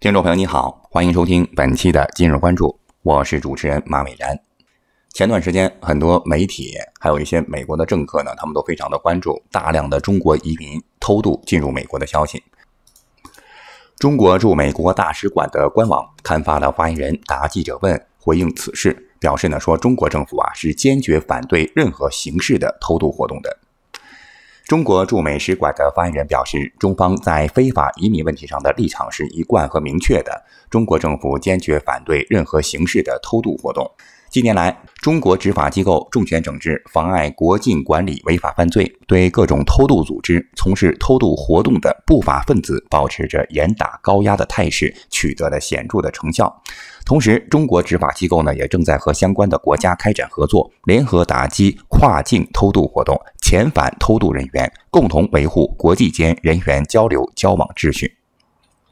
听众朋友你好，欢迎收听本期的今日关注，我是主持人马伟然。前段时间，很多媒体还有一些美国的政客呢，他们都非常的关注大量的中国移民偷渡进入美国的消息。中国驻美国大使馆的官网刊发了发言人答记者问，回应此事，表示呢说中国政府啊是坚决反对任何形式的偷渡活动的。中国驻美使馆的发言人表示，中方在非法移民问题上的立场是一贯和明确的。中国政府坚决反对任何形式的偷渡活动。近年来，中国执法机构重拳整治妨碍国境管理违法犯罪，对各种偷渡组织从事偷渡活动的不法分子保持着严打高压的态势，取得了显著的成效。同时，中国执法机构呢也正在和相关的国家开展合作，联合打击跨境偷渡活动，遣返偷渡人员，共同维护国际间人员交流交往秩序。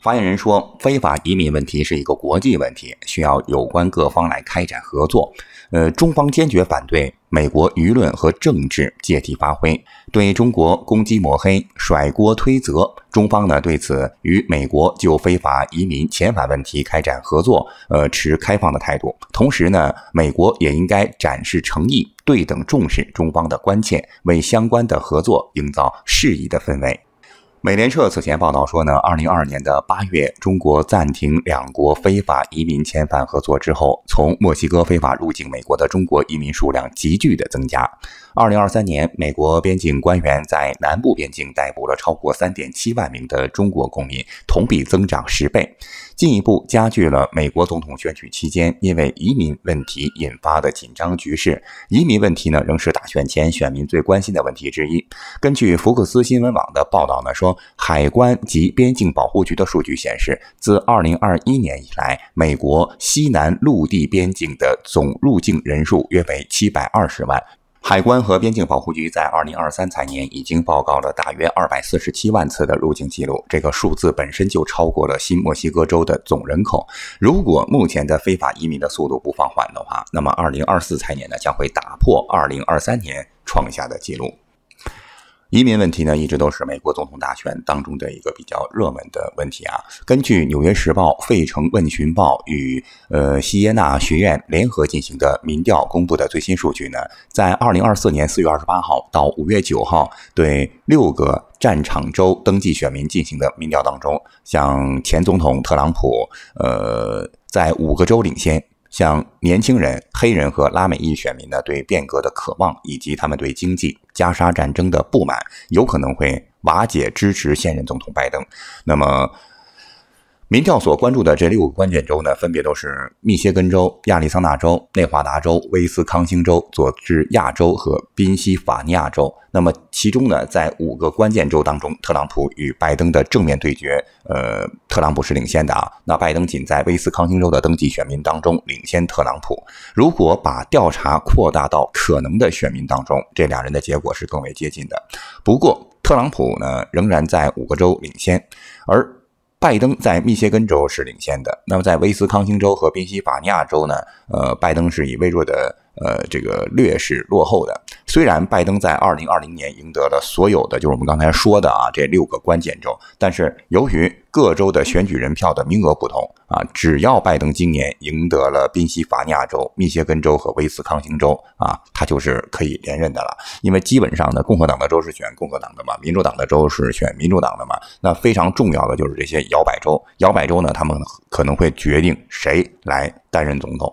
发言人说，非法移民问题是一个国际问题，需要有关各方来开展合作。呃，中方坚决反对美国舆论和政治借题发挥，对中国攻击抹黑、甩锅推责。中方呢对此与美国就非法移民遣返问题开展合作，呃，持开放的态度。同时呢，美国也应该展示诚意，对等重视中方的关切，为相关的合作营造适宜的氛围。美联社此前报道说呢，二零二二年的八月，中国暂停两国非法移民遣返合作之后，从墨西哥非法入境美国的中国移民数量急剧的增加。二零二三年，美国边境官员在南部边境逮捕了超过三点七万名的中国公民，同比增长十倍，进一步加剧了美国总统选举期间因为移民问题引发的紧张局势。移民问题呢，仍是大选前选民最关心的问题之一。根据福克斯新闻网的报道呢，说海关及边境保护局的数据显示，自二零二一年以来，美国西南陆地边境的总入境人数约为七百二十万。海关和边境保护局在二零二三财年已经报告了大约二百四十七万次的入境记录，这个数字本身就超过了新墨西哥州的总人口。如果目前的非法移民的速度不放缓的话，那么二零二四财年呢将会打破二零二三年创下的记录。移民问题呢，一直都是美国总统大选当中的一个比较热门的问题啊。根据《纽约时报》、《费城问询报》与呃西耶纳学院联合进行的民调公布的最新数据呢，在二零二四年四月二十八号到五月九号对六个战场州登记选民进行的民调当中，像前总统特朗普呃在五个州领先。像年轻人、黑人和拉美裔选民呢，对变革的渴望，以及他们对经济、加沙战争的不满，有可能会瓦解支持现任总统拜登。那么。民调所关注的这六个关键州呢，分别都是密歇根州、亚利桑那州、内华达州、威斯康星州、佐治亚州和宾夕法尼亚州。那么，其中呢，在五个关键州当中，特朗普与拜登的正面对决，呃，特朗普是领先的啊。那拜登仅在威斯康星州的登记选民当中领先特朗普。如果把调查扩大到可能的选民当中，这俩人的结果是更为接近的。不过，特朗普呢，仍然在五个州领先，而。拜登在密歇根州是领先的，那么在威斯康星州和宾夕法尼亚州呢？呃，拜登是以微弱的。呃，这个略是落后的。虽然拜登在二零二零年赢得了所有的，就是我们刚才说的啊，这六个关键州，但是由于各州的选举人票的名额不同啊，只要拜登今年赢得了宾夕法尼亚州、密歇根州和威斯康星州啊，他就是可以连任的了。因为基本上呢，共和党的州是选共和党的嘛，民主党的州是选民主党的嘛。那非常重要的就是这些摇摆州，摇摆州呢，他们可能会决定谁来担任总统。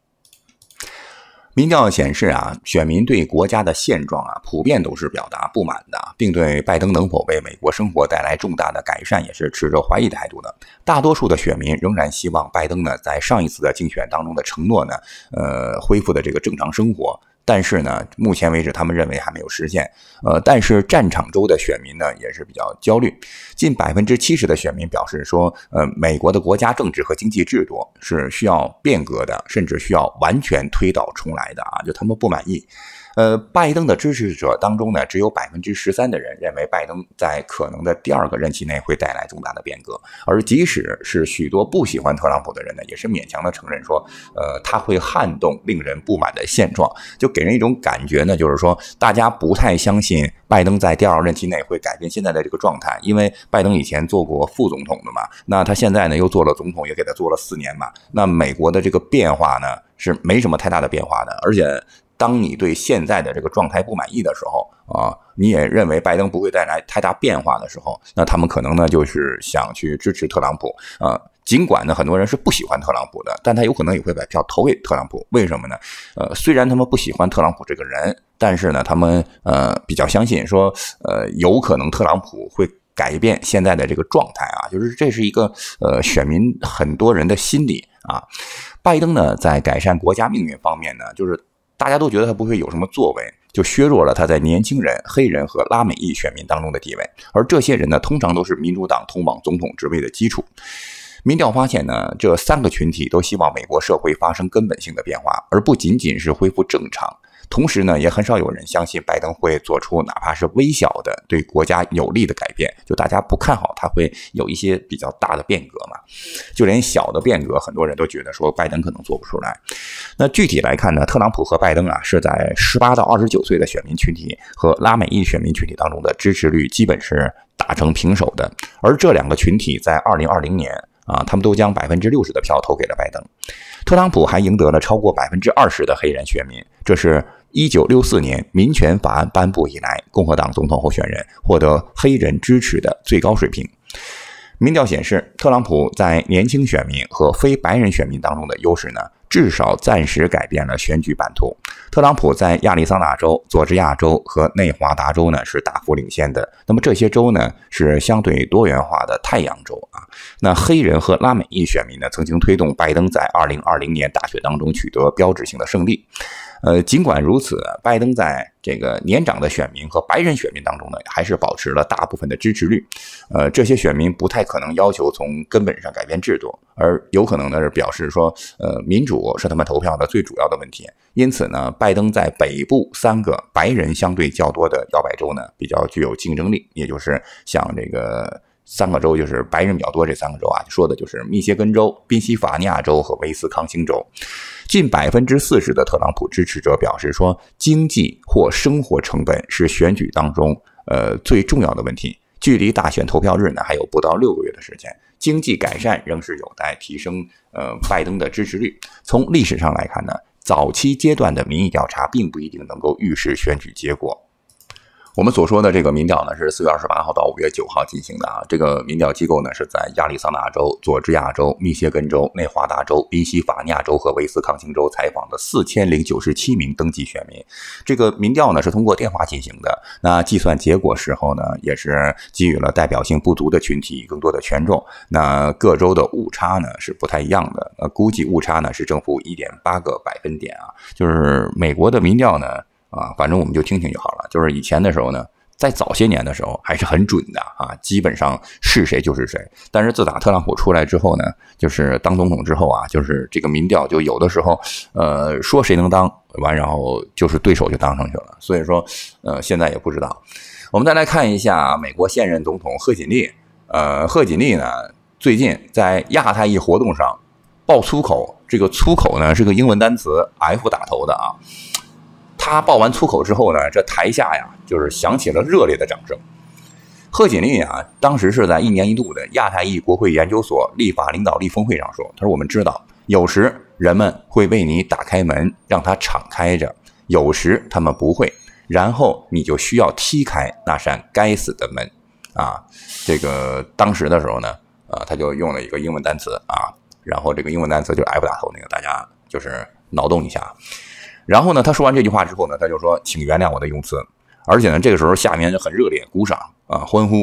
民调显示啊，选民对国家的现状啊，普遍都是表达不满的，并对拜登能否为美国生活带来重大的改善也是持着怀疑态度的。大多数的选民仍然希望拜登呢，在上一次的竞选当中的承诺呢，呃，恢复的这个正常生活。但是呢，目前为止他们认为还没有实现。呃，但是战场州的选民呢也是比较焦虑，近百分之七十的选民表示说，呃，美国的国家政治和经济制度是需要变革的，甚至需要完全推倒重来的啊，就他们不满意。呃，拜登的支持者当中呢，只有百分之十三的人认为拜登在可能的第二个任期内会带来重大的变革，而即使是许多不喜欢特朗普的人呢，也是勉强的承认说，呃，他会撼动令人不满的现状，就给人一种感觉呢，就是说大家不太相信拜登在第二个任期内会改变现在的这个状态，因为拜登以前做过副总统的嘛，那他现在呢又做了总统，也给他做了四年嘛，那美国的这个变化呢是没什么太大的变化的，而且。当你对现在的这个状态不满意的时候啊，你也认为拜登不会带来太大变化的时候，那他们可能呢就是想去支持特朗普啊。尽管呢很多人是不喜欢特朗普的，但他有可能也会把票投给特朗普。为什么呢？呃，虽然他们不喜欢特朗普这个人，但是呢他们呃比较相信说呃有可能特朗普会改变现在的这个状态啊。就是这是一个呃选民很多人的心理啊。拜登呢在改善国家命运方面呢，就是。大家都觉得他不会有什么作为，就削弱了他在年轻人、黑人和拉美裔选民当中的地位。而这些人呢，通常都是民主党通往总统职位的基础。民调发现呢，这三个群体都希望美国社会发生根本性的变化，而不仅仅是恢复正常。同时呢，也很少有人相信拜登会做出哪怕是微小的对国家有利的改变，就大家不看好他会有一些比较大的变革嘛。就连小的变革，很多人都觉得说拜登可能做不出来。那具体来看呢，特朗普和拜登啊，是在十八到二十九岁的选民群体和拉美裔选民群体当中的支持率基本是打成平手的，而这两个群体在二零二零年。啊，他们都将百分之六十的票投给了拜登。特朗普还赢得了超过百分之二十的黑人选民，这是一九六四年民权法案颁布以来，共和党总统候选人获得黑人支持的最高水平。民调显示，特朗普在年轻选民和非白人选民当中的优势呢？至少暂时改变了选举版图。特朗普在亚利桑那州、佐治亚州和内华达州呢是大幅领先的。那么这些州呢是相对多元化的太阳州啊。那黑人和拉美裔选民呢曾经推动拜登在二零二零年大选当中取得标志性的胜利。呃，尽管如此，拜登在这个年长的选民和白人选民当中呢，还是保持了大部分的支持率。呃，这些选民不太可能要求从根本上改变制度，而有可能呢是表示说，呃，民主是他们投票的最主要的问题。因此呢，拜登在北部三个白人相对较多的摇摆州呢，比较具有竞争力，也就是像这个。三个州就是白人比较多这三个州啊，说的就是密歇根州、宾夕法尼亚州和威斯康星州。近百分之四十的特朗普支持者表示说，经济或生活成本是选举当中呃最重要的问题。距离大选投票日呢还有不到六个月的时间，经济改善仍是有待提升。呃，拜登的支持率从历史上来看呢，早期阶段的民意调查并不一定能够预示选举结果。我们所说的这个民调呢，是四月二十八号到五月九号进行的啊。这个民调机构呢，是在亚利桑那州、佐治亚州、密歇根州、内华达州、宾夕法尼亚州和威斯康星州采访的四千零九十七名登记选民。这个民调呢是通过电话进行的。那计算结果时候呢，也是给予了代表性不足的群体更多的权重。那各州的误差呢是不太一样的。呃，估计误差呢是正负一点八个百分点啊。就是美国的民调呢。啊，反正我们就听听就好了。就是以前的时候呢，在早些年的时候还是很准的啊，基本上是谁就是谁。但是自打特朗普出来之后呢，就是当总统之后啊，就是这个民调就有的时候，呃，说谁能当完，然后就是对手就当上去了。所以说，呃，现在也不知道。我们再来看一下美国现任总统贺锦丽。呃，贺锦丽呢，最近在亚太一活动上爆粗口，这个粗口呢是个英文单词 F 打头的啊。他爆完粗口之后呢，这台下呀就是响起了热烈的掌声。贺锦丽啊，当时是在一年一度的亚太裔国会研究所立法领导力峰会上说：“他说我们知道，有时人们会为你打开门，让它敞开着；有时他们不会，然后你就需要踢开那扇该死的门。”啊，这个当时的时候呢，呃，他就用了一个英文单词啊，然后这个英文单词就是 F 打头那个，大家就是脑洞一下。然后呢，他说完这句话之后呢，他就说：“请原谅我的用词。”而且呢，这个时候下面就很热烈鼓掌啊，欢呼。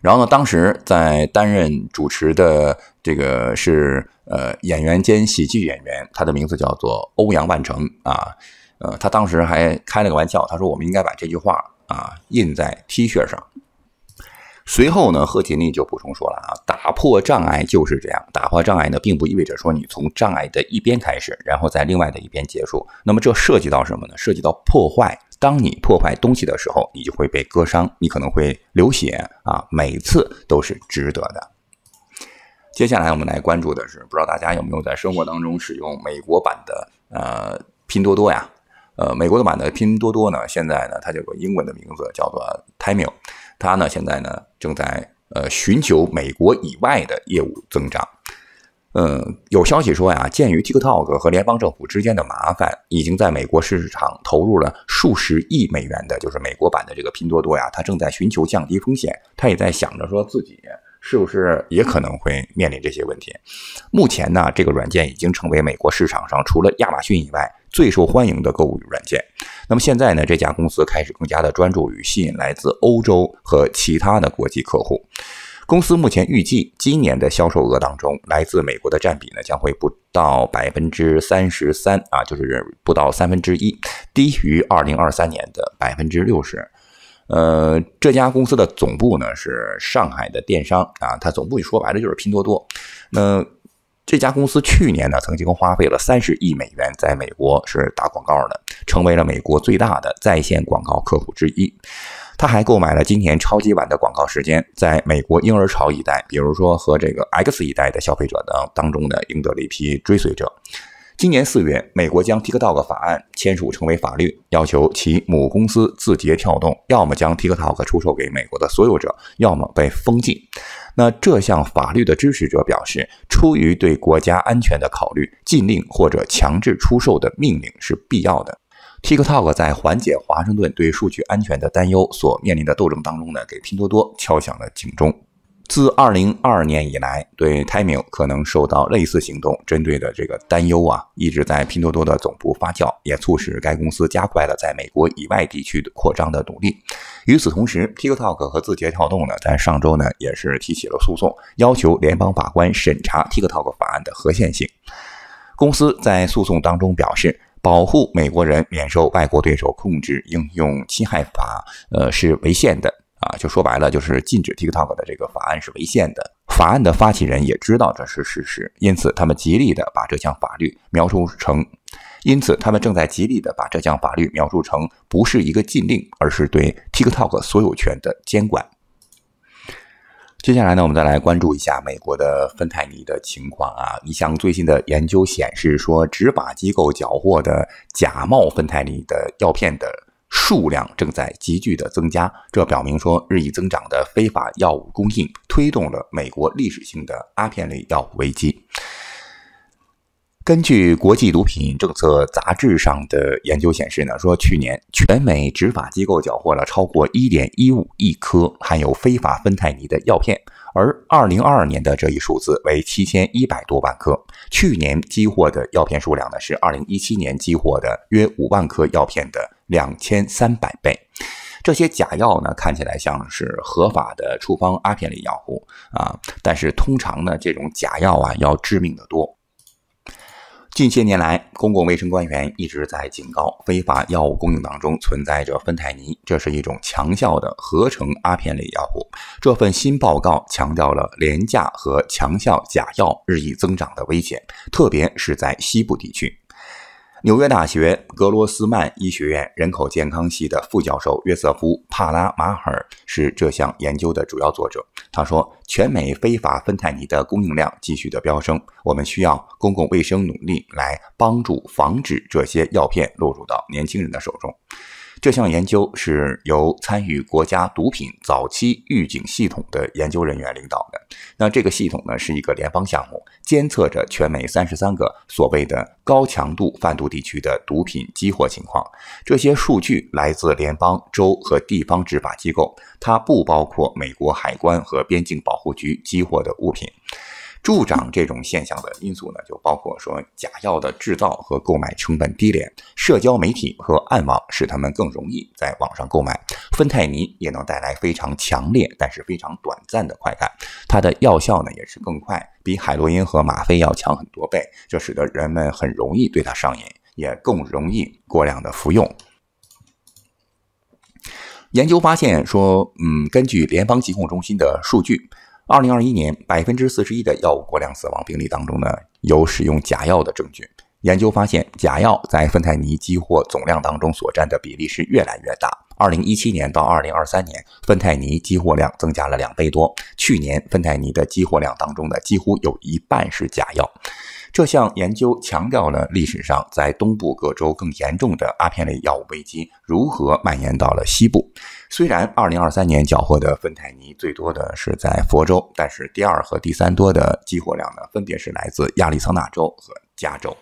然后呢，当时在担任主持的这个是呃演员兼喜剧演员，他的名字叫做欧阳万成啊。呃，他当时还开了个玩笑，他说：“我们应该把这句话啊印在 T 恤上。”随后呢，赫奇丽就补充说了啊，打破障碍就是这样。打破障碍呢，并不意味着说你从障碍的一边开始，然后在另外的一边结束。那么这涉及到什么呢？涉及到破坏。当你破坏东西的时候，你就会被割伤，你可能会流血啊。每次都是值得的。接下来我们来关注的是，不知道大家有没有在生活当中使用美国版的呃拼多多呀？呃，美国的版的拼多多呢，现在呢，它叫做英文的名字叫做 t i m u 它呢，现在呢，正在呃寻求美国以外的业务增长。嗯，有消息说呀，鉴于 TikTok 和联邦政府之间的麻烦，已经在美国市场投入了数十亿美元的，就是美国版的这个拼多多呀，它正在寻求降低风险，它也在想着说自己。是不是也可能会面临这些问题？目前呢，这个软件已经成为美国市场上除了亚马逊以外最受欢迎的购物软件。那么现在呢，这家公司开始更加的专注于吸引来自欧洲和其他的国际客户。公司目前预计今年的销售额当中，来自美国的占比呢将会不到百分之三十三啊，就是不到三分之一，低于二零二三年的百分之六十。呃，这家公司的总部呢是上海的电商啊，它总部说白了就是拼多多。那这家公司去年呢，曾经花费了三十亿美元在美国是打广告的，成为了美国最大的在线广告客户之一。他还购买了今年超级晚的广告时间，在美国婴儿潮一代，比如说和这个 X 一代的消费者呢当中呢，赢得了一批追随者。今年四月，美国将 TikTok 法案签署成为法律，要求其母公司字节跳动要么将 TikTok 出售给美国的所有者，要么被封禁。那这项法律的支持者表示，出于对国家安全的考虑，禁令或者强制出售的命令是必要的。TikTok 在缓解华盛顿对数据安全的担忧所面临的斗争当中呢，给拼多多敲响了警钟。自二零二二年以来，对 t i m o 可能受到类似行动针对的这个担忧啊，一直在拼多多的总部发酵，也促使该公司加快了在美国以外地区扩张的努力。与此同时，TikTok 和字节跳动呢，在上周呢也是提起了诉讼，要求联邦法官审查 TikTok 法案的合宪性。公司在诉讼当中表示，保护美国人免受外国对手控制应用侵害法，呃，是违宪的。啊，就说白了，就是禁止 TikTok 的这个法案是违宪的。法案的发起人也知道这是事实，因此他们极力的把这项法律描述成，因此他们正在极力的把这项法律描述成不是一个禁令，而是对 TikTok 所有权的监管。接下来呢，我们再来关注一下美国的芬太尼的情况啊。一项最新的研究显示，说执法机构缴获的假冒芬太尼的药片的。数量正在急剧的增加，这表明说日益增长的非法药物供应推动了美国历史性的阿片类药物危机。根据《国际毒品政策杂志》上的研究显示呢，说去年全美执法机构缴获了超过一点一五亿颗含有非法芬太尼的药片，而二零二二年的这一数字为七千一百多万颗。去年激获的药片数量呢，是二零一七年激获的约五万颗药片的。两千三百倍，这些假药呢看起来像是合法的处方阿片类药物啊，但是通常呢这种假药啊要致命的多。近些年来，公共卫生官员一直在警告，非法药物供应当中存在着芬太尼，这是一种强效的合成阿片类药物。这份新报告强调了廉价和强效假药日益增长的危险，特别是在西部地区。纽约大学格罗斯曼医学院人口健康系的副教授约瑟夫帕拉马尔是这项研究的主要作者。他说：“全美非法芬太尼的供应量继续的飙升，我们需要公共卫生努力来帮助防止这些药片落入到年轻人的手中。”这项研究是由参与国家毒品早期预警系统的研究人员领导的。那这个系统呢，是一个联邦项目，监测着全美三十三个所谓的高强度贩毒地区的毒品激活情况。这些数据来自联邦、州和地方执法机构，它不包括美国海关和边境保护局激活的物品。助长这种现象的因素呢，就包括说假药的制造和购买成本低廉，社交媒体和暗网使他们更容易在网上购买。芬太尼也能带来非常强烈但是非常短暂的快感，它的药效呢也是更快，比海洛因和吗啡要强很多倍，这使得人们很容易对它上瘾，也更容易过量的服用。研究发现说，嗯，根据联邦疾控中心的数据。二零二一年，百分之四十一的药物过量死亡病例当中呢，有使用假药的证据。研究发现，假药在芬太尼激活总量当中所占的比例是越来越大。二零一七年到二零二三年，芬太尼激活量增加了两倍多。去年，芬太尼的激活量当中呢，几乎有一半是假药。这项研究强调了历史上在东部各州更严重的阿片类药物危机如何蔓延到了西部。虽然二零二三年缴获的芬太尼最多的是在佛州，但是第二和第三多的激活量呢，分别是来自亚利桑那州和加州。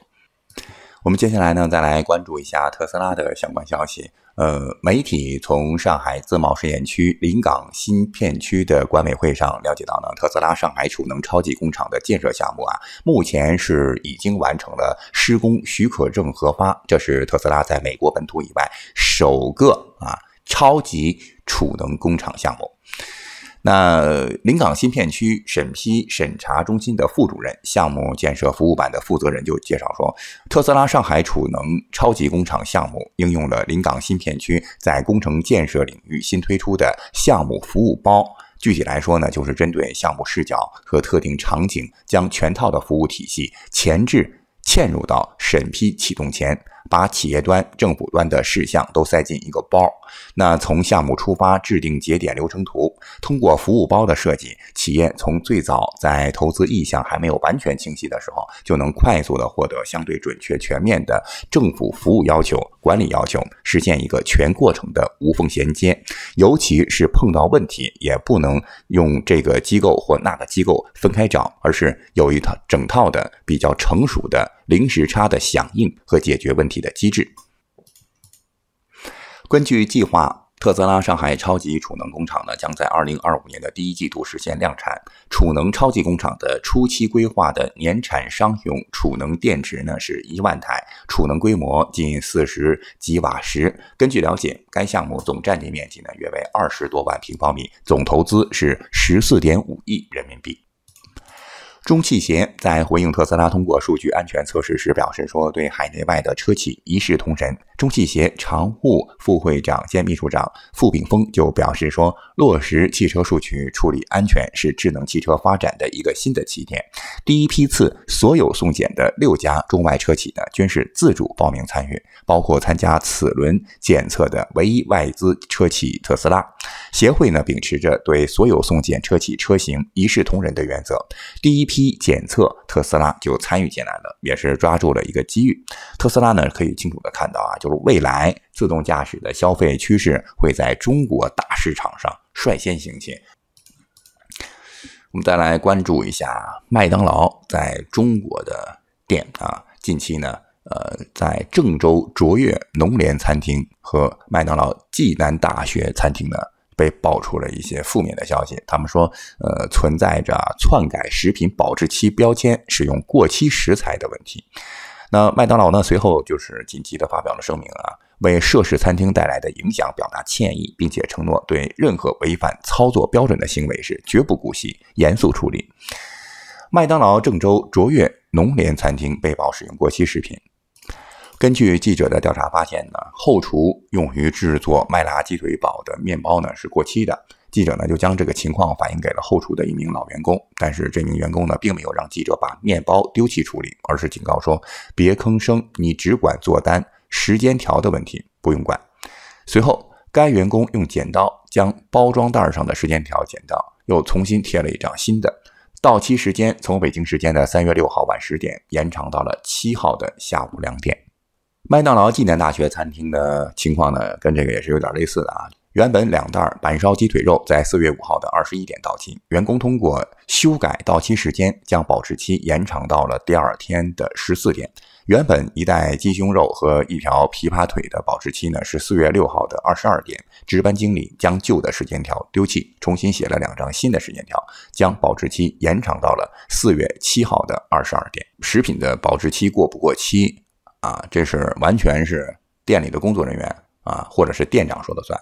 我们接下来呢，再来关注一下特斯拉的相关消息。呃，媒体从上海自贸试验区临港新片区的管委会上了解到呢，特斯拉上海储能超级工厂的建设项目啊，目前是已经完成了施工许可证核发，这是特斯拉在美国本土以外首个啊超级储能工厂项目。那临港新片区审批审查中心的副主任、项目建设服务办的负责人就介绍说，特斯拉上海储能超级工厂项目应用了临港新片区在工程建设领域新推出的项目服务包。具体来说呢，就是针对项目视角和特定场景，将全套的服务体系前置嵌入到审批启动前。把企业端、政府端的事项都塞进一个包，那从项目出发制定节点流程图，通过服务包的设计，企业从最早在投资意向还没有完全清晰的时候，就能快速的获得相对准确全面的政府服务要求。管理要求实现一个全过程的无缝衔接，尤其是碰到问题，也不能用这个机构或那个机构分开找，而是有一套整套的比较成熟的零时差的响应和解决问题的机制。根据计划。特斯拉上海超级储能工厂呢，将在二零二五年的第一季度实现量产。储能超级工厂的初期规划的年产商用储能电池呢，是一万台，储能规模近四十吉瓦时。根据了解，该项目总占地面积呢，约为二十多万平方米，总投资是十四点五亿人民币。中汽协在回应特斯拉通过数据安全测试时表示，说对海内外的车企一视同仁。中汽协常务副会长兼秘书长付炳峰就表示说：“落实汽车数据处理安全是智能汽车发展的一个新的起点。第一批次所有送检的六家中外车企呢，均是自主报名参与，包括参加此轮检测的唯一外资车企特斯拉。协会呢秉持着对所有送检车企车型一视同仁的原则，第一批检测特斯拉就参与进来了，也是抓住了一个机遇。特斯拉呢可以清楚的看到啊，就。”未来自动驾驶的消费趋势会在中国大市场上率先兴起。我们再来关注一下麦当劳在中国的店啊，近期呢，呃，在郑州卓越农联餐厅和麦当劳暨南大学餐厅呢，被爆出了一些负面的消息。他们说，呃，存在着篡改食品保质期标签、使用过期食材的问题。那麦当劳呢？随后就是紧急的发表了声明啊，为涉事餐厅带来的影响表达歉意，并且承诺对任何违反操作标准的行为是绝不姑息，严肃处理。麦当劳郑州卓越农联餐厅被曝使用过期食品。根据记者的调查发现呢，后厨用于制作麦辣鸡腿堡的面包呢是过期的。记者呢就将这个情况反映给了后厨的一名老员工，但是这名员工呢并没有让记者把面包丢弃处理，而是警告说：“别吭声，你只管做单，时间条的问题不用管。”随后，该员工用剪刀将包装袋上的时间条剪掉，又重新贴了一张新的，到期时间从北京时间的三月六号晚十点延长到了七号的下午两点。麦当劳暨南大学餐厅的情况呢，跟这个也是有点类似的啊。原本两袋板烧鸡腿肉在四月五号的二十一点到期，员工通过修改到期时间，将保质期延长到了第二天的十四点。原本一袋鸡胸肉和一条琵琶腿的保质期呢是四月六号的二十二点，值班经理将旧的时间条丢弃，重新写了两张新的时间条，将保质期延长到了四月七号的二十二点。食品的保质期过不过期？啊，这是完全是店里的工作人员啊，或者是店长说的算。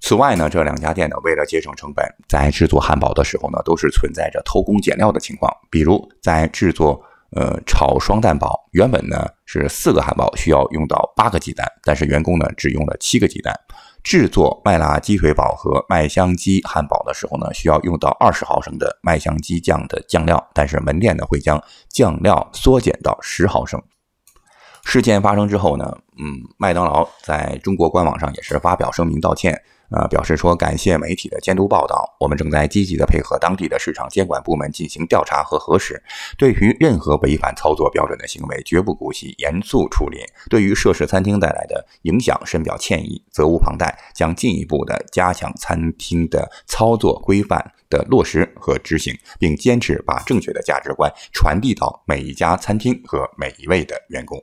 此外呢，这两家店呢，为了节省成本，在制作汉堡的时候呢，都是存在着偷工减料的情况，比如在制作。呃，炒双蛋堡原本呢是四个汉堡需要用到八个鸡蛋，但是员工呢只用了七个鸡蛋。制作麦辣鸡腿堡和麦香鸡汉堡的时候呢，需要用到二十毫升的麦香鸡酱的酱料，但是门店呢会将酱料缩减到十毫升。事件发生之后呢，嗯，麦当劳在中国官网上也是发表声明道歉。呃，表示说感谢媒体的监督报道，我们正在积极的配合当地的市场监管部门进行调查和核实。对于任何违反操作标准的行为，绝不姑息，严肃处理。对于涉事餐厅带来的影响，深表歉意，责无旁贷，将进一步的加强餐厅的操作规范的落实和执行，并坚持把正确的价值观传递到每一家餐厅和每一位的员工。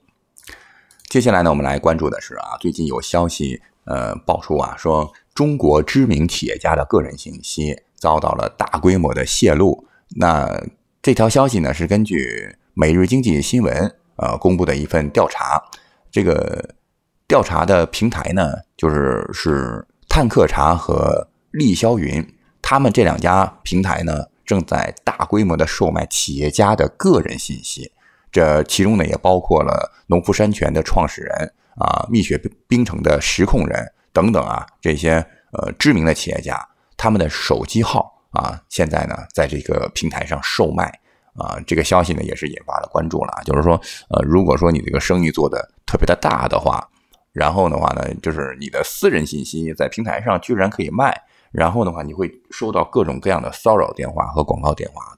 接下来呢，我们来关注的是啊，最近有消息。呃，爆出啊，说中国知名企业家的个人信息遭到了大规模的泄露。那这条消息呢，是根据每日经济新闻呃公布的一份调查。这个调查的平台呢，就是是探客查和立销云，他们这两家平台呢，正在大规模的售卖企业家的个人信息。这其中呢，也包括了农夫山泉的创始人。啊，蜜雪冰城的实控人等等啊，这些呃知名的企业家，他们的手机号啊，现在呢在这个平台上售卖啊，这个消息呢也是引发了关注了。就是说，呃，如果说你这个生意做的特别的大的话，然后的话呢，就是你的私人信息在平台上居然可以卖，然后的话你会收到各种各样的骚扰电话和广告电话。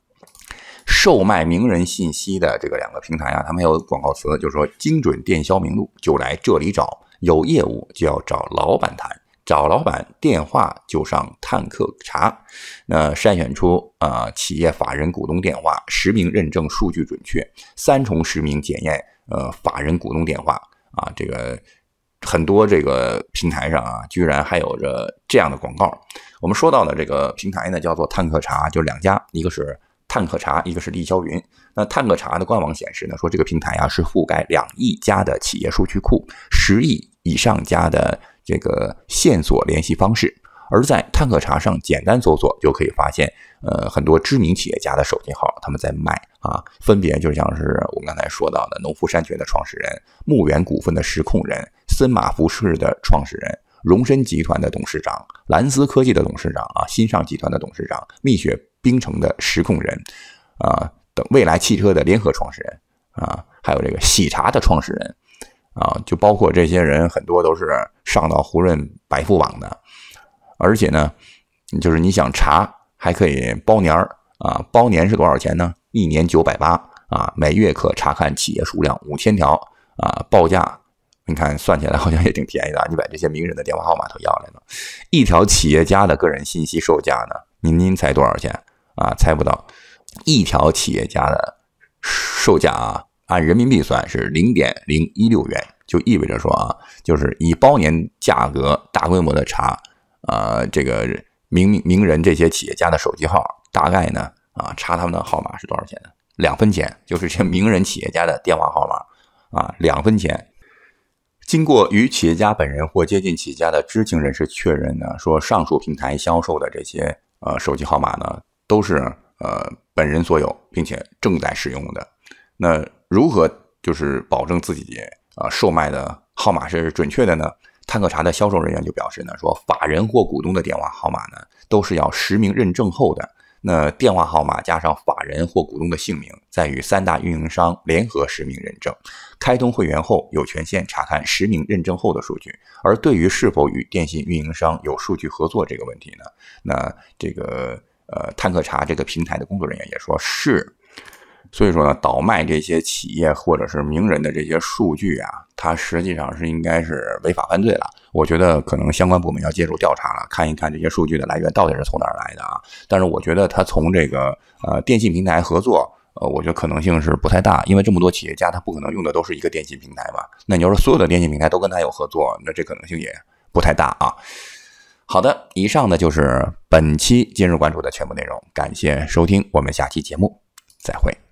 售卖名人信息的这个两个平台啊，他们有广告词，就是说精准电销名录就来这里找，有业务就要找老板谈，找老板电话就上探客查。那筛选出啊企业法人股东电话，实名认证数据准确，三重实名检验，呃法人股东电话啊，这个很多这个平台上啊，居然还有着这样的广告。我们说到的这个平台呢，叫做探客查，就两家，一个是。探客查，一个是立霄云。那探客查的官网显示呢，说这个平台啊是覆盖两亿家的企业数据库，十亿以上家的这个线索联系方式。而在探客查上简单搜索，就可以发现，呃，很多知名企业家的手机号，他们在卖啊。分别就像是我们刚才说到的农夫山泉的创始人、牧原股份的实控人、森马服饰的创始人、荣升集团的董事长、蓝思科技的董事长啊、新尚集团的董事长、蜜雪。冰城的实控人，啊，等未来汽车的联合创始人，啊，还有这个喜茶的创始人，啊，就包括这些人，很多都是上到胡润百富榜的。而且呢，就是你想查，还可以包年儿啊，包年是多少钱呢？一年九百八啊，每月可查看企业数量五千条啊，报价你看算起来好像也挺便宜的啊。你把这些名人的电话号码都要来了，一条企业家的个人信息售价呢？您您猜多少钱？啊，猜不到，一条企业家的售价啊，按人民币算是零点零一六元，就意味着说啊，就是以包年价格大规模的查啊，这个名名人这些企业家的手机号，大概呢啊，查他们的号码是多少钱呢？两分钱，就是这名人企业家的电话号码啊，两分钱。经过与企业家本人或接近企业家的知情人士确认呢，说上述平台销售的这些呃手机号码呢。都是呃本人所有，并且正在使用的。那如何就是保证自己啊售卖的号码是准确的呢？探可查的销售人员就表示呢，说法人或股东的电话号码呢都是要实名认证后的。那电话号码加上法人或股东的姓名，再与三大运营商联合实名认证。开通会员后有权限查看实名认证后的数据。而对于是否与电信运营商有数据合作这个问题呢，那这个。呃，探客查这个平台的工作人员也说是，所以说呢，倒卖这些企业或者是名人的这些数据啊，它实际上是应该是违法犯罪了。我觉得可能相关部门要介入调查了，看一看这些数据的来源到底是从哪儿来的啊。但是我觉得他从这个呃电信平台合作，呃，我觉得可能性是不太大，因为这么多企业家他不可能用的都是一个电信平台嘛。那你要说所有的电信平台都跟他有合作，那这可能性也不太大啊。好的，以上呢就是本期今日关注的全部内容，感谢收听，我们下期节目再会。